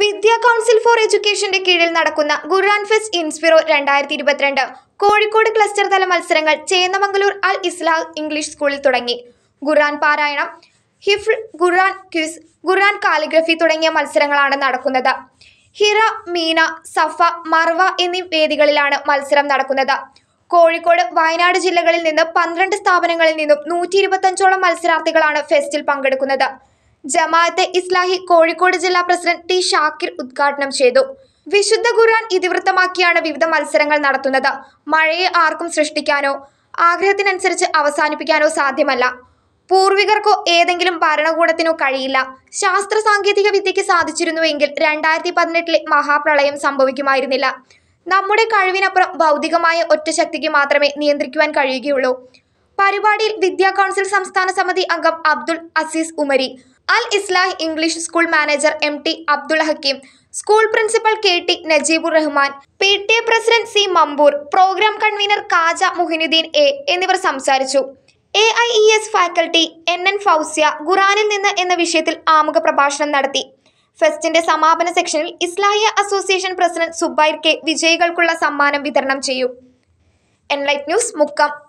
വിദ്യാ council four എഡ്യൂക്കേഷന്റെ കീഴിൽ നടക്കുന്ന ഖുർആൻ fest ഇൻസ്പിറോ രണ്ടായിരത്തി ഇരുപത്തിരണ്ട് കോഴിക്കോട് ക്ലസ്റ്റർ തല മത്സരങ്ങൾ ചേന്നമംഗലൂർ അൽ ഇസ്ലാഹ് ഇംഗ്ലീഷ് സ്കൂളിൽ തുടങ്ങി ഖുർആൻ പാരായണം ഹിഫ്ൽ ഖുർആൻ ക്വിസ് ഖുർആൻ കാലിഗ്രഫി തുടങ്ങിയ മത്സരങ്ങളാണ് നടക്കുന്നത് ഹിറ മീന സഫ മർവ എന്നീ വേദികളിലാണ് മത്സരം നടക്കുന്നത് കോഴിക്കോട് വയനാട് ജില്ലകളിൽ നിന്ന് പന്ത്രണ്ട് സ്ഥാപനങ്ങളിൽ നിന്നും നൂറ്റി ഇരുപത്തഞ്ചോളം മത്സരാർത്ഥികളാണ് ഫെസ്റ്റിൽ പങ്കെടുക്കുന്നത് ജമാഅത്തെ ഇസ്ലാഹി കോഴിക്കോട് ജില്ലാ പ്രസിഡന്റ് ടി ഷാക്കിർ ഉദ്ഘാടനം ചെയ്തു വിശുദ്ധ ഖുർആൻ ഇതിവൃത്തമാക്കിയാണ് വിവിധ മത്സരങ്ങൾ നടത്തുന്നത് മഴയെ ആർക്കും സൃഷ്ടിക്കാനോ ആഗ്രഹത്തിനനുസരിച്ച് അവസാനിപ്പിക്കാനോ സാധ്യമല്ല പൂർവികർക്കോ ഏതെങ്കിലും ഭരണകൂടത്തിനോ കഴിയില്ല ശാസ്ത്ര സാങ്കേതിക വിദ്യയ്ക്ക് സാധിച്ചിരുന്നുവെങ്കിൽ രണ്ടായിരത്തി പതിനെട്ടിലെ മഹാപ്രളയം സംഭവിക്കുമായിരുന്നില്ല നമ്മുടെ കഴിവിനപ്പുറം ഭൗതികമായ ഒറ്റ ശക്തിക്ക് മാത്രമേ നിയന്ത്രിക്കുവാൻ കഴിയുകയുള്ളൂ പരിപാടിയിൽ വിദ്യാ കൗൺസിൽ സംസ്ഥാന സമിതി അംഗം Abdul Aziz Umari Al Islah English school manager M T Abdul Hakeem school principal K T Najeebur Rahman P T A president C Mampoor programme convener Kaja Muhinuddeen A എന്നിവർ സംസാരിച്ചു A I E S faculty N N Fousiya ഖുറാനിൽ നിന്ന് എന്ന വിഷയത്തിൽ ആമുഖ പ്രഭാഷണം നടത്തി ഫെസ്റ്റിന്റെ സമാപന സെക്ഷനിൽ Islahiya association president Zubair K വിജയികൾക്കുള്ള സമ്മാനം വിതരണം ചെയ്യും എൻലൈറ്റ് ന്യൂസ് മുക്കം